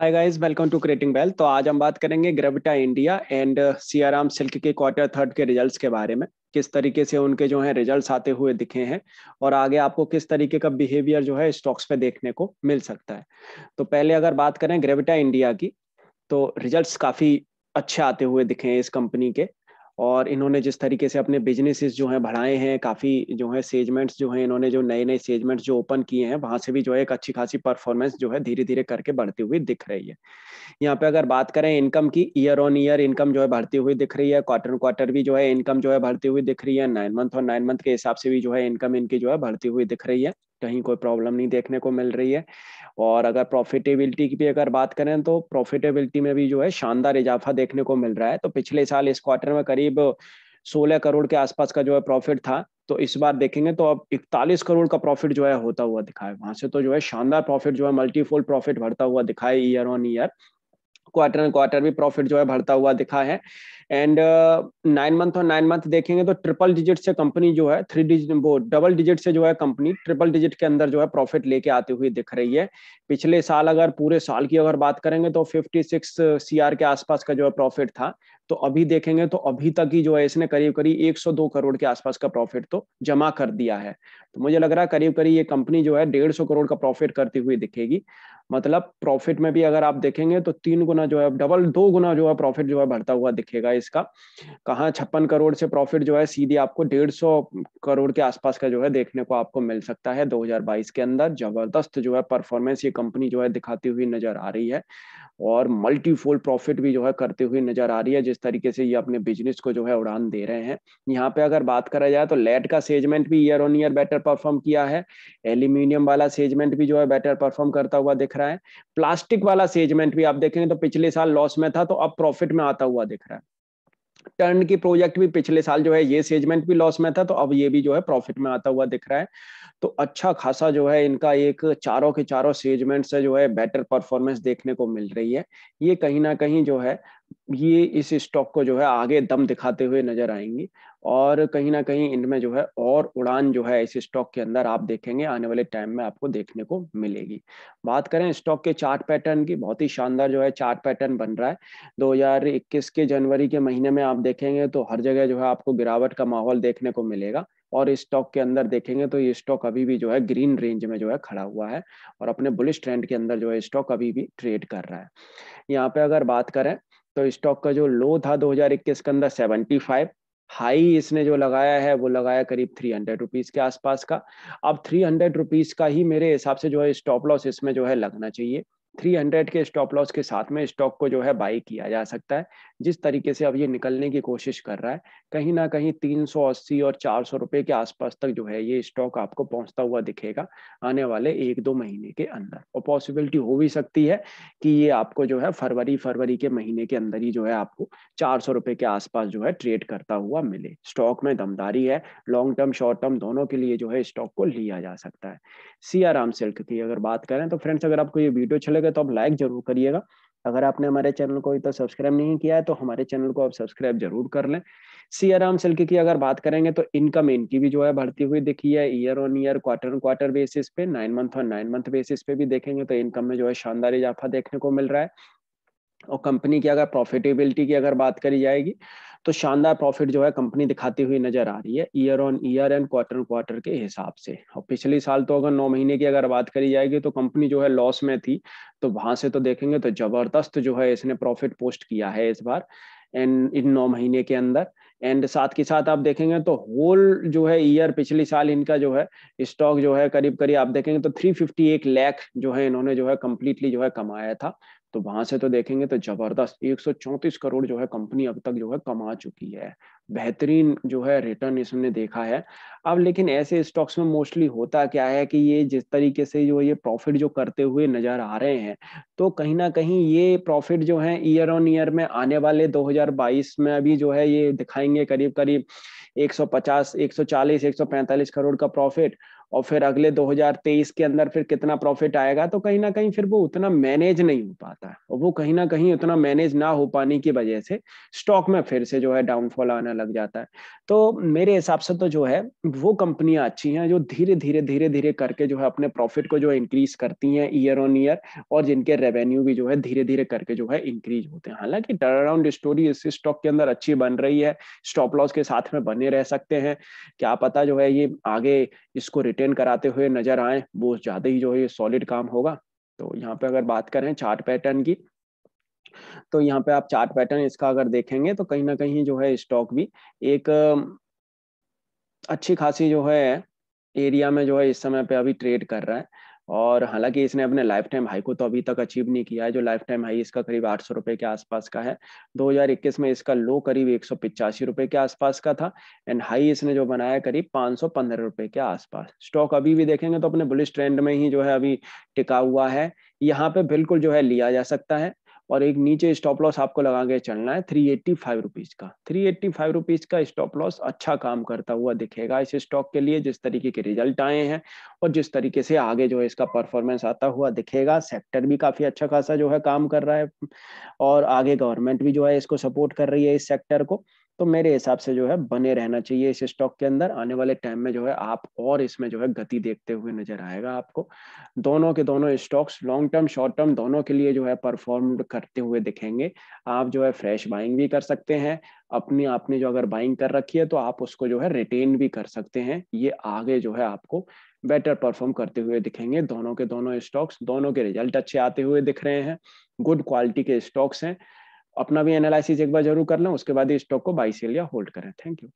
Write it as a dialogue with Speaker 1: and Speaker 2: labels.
Speaker 1: hi guys welcome to creating well तो आज हम बात करेंगे Gravita India and Siyaram silk के क्वार्टर थर्ड के रिजल्ट्स के बारे में किस तरीके से उनके जो है रिजल्ट्स आते हुए दिखे हैं और आगे आपको किस तरीके का बिहेवियर जो है स्टॉक्स पे देखने को मिल सकता है तो पहले अगर बात करें ग्रेविटा इंडिया की तो रिजल्ट काफी अच्छे आते हुए दिखे हैं इस कंपनी के और इन्होंने जिस तरीके से अपने बिजनेसेस जो हैं बढ़ाए हैं काफ़ी जो है सेजमेंट्स जो है इन्होंने जो नए नए सेजमेंट्स जो ओपन किए हैं वहाँ से भी जो है एक अच्छी खासी परफॉर्मेंस जो है धीरे धीरे करके बढ़ती हुई दिख रही है यहाँ पे अगर बात करें इनकम की ईयर ऑन ईयर इनकम जो है बढ़ती हुई दिख रही है क्वार्टर क्वार्टर भी जो है इनकम जो है बढ़ती हुई दिख रही है नाइन मंथ और नाइन मंथ के हिसाब से भी जो है इनकम इनकी जो है बढ़ती हुई दिख रही है कहीं कोई प्रॉब्लम नहीं देखने को मिल रही है और अगर प्रॉफिटेबिलिटी की भी अगर बात करें तो प्रॉफिटेबिलिटी में भी जो है शानदार इजाफा देखने को मिल रहा है तो पिछले साल इस क्वार्टर में करीब 16 करोड़ के आसपास का जो है प्रॉफिट था तो इस बार देखेंगे तो अब 41 करोड़ का प्रॉफिट जो है होता हुआ दिखाए वहां से तो जो है शानदार प्रॉफिट जो है मल्टीफोल्ड प्रॉफिट बढ़ता हुआ दिखाए year on year quarter and quarter भी प्रॉफिट जो है बढ़ता हुआ दिखा है एंड नाइन मंथ और नाइन मंथ देखेंगे तो ट्रिपल डिजिट से कंपनी जो है थ्री डिजिट वो डबल डिजिट से जो है कंपनी ट्रिपल डिजिट के अंदर जो है प्रॉफिट लेके आती हुई दिख रही है पिछले साल अगर पूरे साल की अगर बात करेंगे तो फिफ्टी सिक्स uh, के आसपास का जो है प्रॉफिट था तो अभी देखेंगे तो अभी तक ही जो है इसने करीब करीब 102 करोड़ के आसपास का प्रॉफिट तो जमा कर दिया है तो मुझे लग रहा है करीब करीब ये कंपनी जो है 150 करोड़ का प्रॉफिट करती हुई दिखेगी मतलब प्रॉफिट में भी अगर आप देखेंगे तो तीन गुना जो है डबल दो गुना जो है प्रॉफिट जो है बढ़ता हुआ दिखेगा इसका कहा छप्पन करोड़ से प्रॉफिट जो है सीधे आपको डेढ़ सौ करोड़ के आसपास का जो है देखने को आपको मिल सकता है दो के अंदर जबरदस्त जो है परफॉर्मेंस ये कंपनी जो है दिखाती हुई नजर आ रही है और मल्टीफोल्ड प्रॉफिट भी जो है करती हुई नजर आ रही है जिस तरीके से ये अपने बिजनेस को जो है उड़ान दे रहे हैं यहाँ पे अगर बात करा जाए तो लेड का सेजमेंट भी year on year better perform किया है एल्यूमिनियम वाला सेजमेंट भी जो है बेटर परफॉर्म करता हुआ दिख रहा है प्लास्टिक वाला सेजमेंट भी आप देखेंगे तो पिछले साल लॉस में था तो अब प्रॉफिट में आता हुआ दिख रहा है टर्न की प्रोजेक्ट भी पिछले साल जो है ये सेजमेंट भी लॉस में था तो अब ये भी जो है प्रॉफिट में आता हुआ दिख रहा है तो अच्छा खासा जो है इनका एक चारों के चारों सेजमेंट से जो है बेटर परफॉर्मेंस देखने को मिल रही है ये कहीं ना कहीं जो है ये इस स्टॉक को जो है आगे दम दिखाते हुए नजर आएंगी और कहीं ना कहीं इनमें जो है और उड़ान जो है इस स्टॉक के अंदर आप देखेंगे आने वाले टाइम में आपको देखने को मिलेगी बात करें स्टॉक के चार्ट पैटर्न की बहुत ही शानदार जो है चार्ट पैटर्न बन रहा है 2021 के जनवरी के महीने में आप देखेंगे तो हर जगह जो है आपको गिरावट का माहौल देखने को मिलेगा और इस स्टॉक के अंदर देखेंगे तो ये स्टॉक अभी भी जो है ग्रीन रेंज में जो है खड़ा हुआ है और अपने बुलिश ट्रेंड के अंदर जो है स्टॉक अभी भी ट्रेड कर रहा है यहाँ पे अगर बात करें तो स्टॉक का जो लो था 2021 के अंदर 75 हाई इसने जो लगाया है वो लगाया करीब थ्री हंड्रेड रुपीज के आसपास का अब थ्री हंड्रेड रुपीज का ही मेरे हिसाब से जो है स्टॉप लॉस इसमें जो है लगना चाहिए थ्री हंड्रेड के स्टॉप लॉस के साथ में स्टॉक को जो है बाई किया जा सकता है जिस तरीके से अब ये निकलने की कोशिश कर रहा है कहीं ना कहीं 380 और 400 रुपए के आसपास तक जो है ये स्टॉक आपको पहुंचता हुआ दिखेगा आने वाले एक दो महीने के अंदर और पॉसिबिलिटी हो भी सकती है कि ये आपको जो है फरवरी फरवरी के महीने के अंदर ही जो है आपको चार सौ रुपए के आसपास जो है ट्रेड करता हुआ मिले स्टॉक में दमदारी है लॉन्ग टर्म शॉर्ट टर्म दोनों के लिए जो है स्टॉक को लिया जा सकता है सियाराम सिल्क की अगर बात करें तो फ्रेंड्स अगर आपको ये वीडियो अच्छा लगे तो आप लाइक जरूर करिएगा अगर आपने हमारे चैनल को अभी तक तो सब्सक्राइब नहीं किया है तो हमारे चैनल को आप सब्सक्राइब जरूर कर लें सीआरआम सिल्क की अगर बात करेंगे तो इनकम इनकी भी जो है बढ़ती हुई दिखी है year on year quarter on quarter basis पे नाइन मंथ और नाइन मंथ बेसिस पे भी देखेंगे तो इनकम में जो है शानदार इजाफा देखने को मिल रहा है और कंपनी की अगर प्रॉफिटेबिलिटी की अगर बात करी जाएगी तो शानदार प्रॉफिट जो है कंपनी दिखाती हुई नजर आ रही है year on year and quarter quarter के हिसाब से और पिछले साल तो अगर नौ महीने की अगर बात करी जाएगी तो कंपनी जो है लॉस में थी तो वहां से तो देखेंगे तो जबरदस्त जो है इसने प्रॉफिट पोस्ट किया है इस बार एंड इन नौ महीने के अंदर एंड साथ के साथ आप देखेंगे तो होल जो है ईयर पिछले साल इनका जो है स्टॉक जो है करीब करीब आप देखेंगे तो 351 लाख जो है इन्होंने जो है कम्प्लीटली जो है कमाया था तो वहां से तो देखेंगे तो जबरदस्त 134 करोड़ जो है कंपनी अब तक जो है कमा चुकी है बेहतरीन जो है रिटर्न इसमें देखा है अब लेकिन ऐसे स्टॉक्स में मोस्टली होता क्या है कि ये जिस तरीके से जो ये प्रॉफिट जो करते हुए नजर आ रहे हैं तो कहीं ना कहीं ये प्रॉफिट जो है ईयर ऑन ईयर में आने वाले 2022 में अभी जो है ये दिखाएंगे करीब करीब 150 140 145 करोड़ का प्रॉफिट और फिर अगले 2023 के अंदर फिर कितना प्रॉफिट आएगा तो कहीं ना कहीं फिर वो उतना मैनेज नहीं हो पाता है और वो कहीं ना कहीं उतना मैनेज ना हो पाने की वजह से स्टॉक में फिर से जो है डाउनफॉल आना लग जाता है तो मेरे हिसाब से तो जो है वो कंपनियां अच्छी हैं जो धीरे धीरे धीरे धीरे करके जो है अपने प्रॉफिट को जो इंक्रीज करती हैं ईयर ऑन ईयर और जिनके रेवेन्यू भी जो है धीरे धीरे करके जो है इंक्रीज होते हैं हालांकि टर्न अराउंड स्टोरी इस स्टॉक के अंदर अच्छी बन रही है स्टॉप लॉस के साथ में बने रह सकते हैं क्या पता जो है ये आगे इसको रिटेन कराते हुए नजर आए वो ज़्यादा ही जो है सॉलिड काम होगा तो यहाँ पे अगर बात करें चार्ट पैटर्न की तो यहाँ पे आप चार्ट पैटर्न इसका अगर देखेंगे तो कहीं ना कहीं जो है स्टॉक भी एक अच्छी खासी जो है एरिया में जो है इस समय पे अभी ट्रेड कर रहा है और हालांकि इसने अपने लाइफ टाइम हाई को तो अभी तक अचीव नहीं किया है जो लाइफ टाइम हाई इसका करीब आठ सौ के आसपास का है 2021 में इसका लो करीब एक सौ पिचासी के आसपास का था एंड हाई इसने जो बनाया करीब पाँच सौ पंद्रह के आसपास स्टॉक अभी भी देखेंगे तो अपने बुलिस ट्रेंड में ही जो है अभी टिका हुआ है यहाँ पे बिल्कुल जो है लिया जा सकता है और एक नीचे स्टॉप लॉस आपको लगा के चलना है थ्री एट्टी फाइव रुपीज का थ्री एट्टी फाइव रुपीज का स्टॉप लॉस अच्छा काम करता हुआ दिखेगा इस स्टॉक के लिए जिस तरीके के रिजल्ट आए हैं और जिस तरीके से आगे जो है इसका परफॉर्मेंस आता हुआ दिखेगा सेक्टर भी काफी अच्छा खासा जो है काम कर रहा है और आगे गवर्नमेंट भी जो है इसको सपोर्ट कर रही है इस सेक्टर को तो मेरे हिसाब से जो है बने रहना चाहिए इस स्टॉक के अंदर आने वाले टाइम में जो है आप और इसमें जो है गति देखते हुए नजर आएगा आपको दोनों के दोनों stocks long term short term दोनों के लिए जो है परफॉर्म करते हुए दिखेंगे आप जो है फ्रेश बाइंग भी कर सकते हैं अपनी आपने जो अगर बाइंग कर रखी है तो आप उसको जो है रिटेन भी कर सकते हैं ये आगे जो है आपको बेटर परफॉर्म करते हुए दिखेंगे दोनों के दोनों स्टॉक्स दोनों के रिजल्ट अच्छे आते हुए दिख रहे हैं गुड क्वालिटी के स्टॉक्स हैं अपना भी एनालिसिस एक बार जरूर कर लें उसके बाद स्टॉक को बाई सेल या होल्ड करें थैंक यू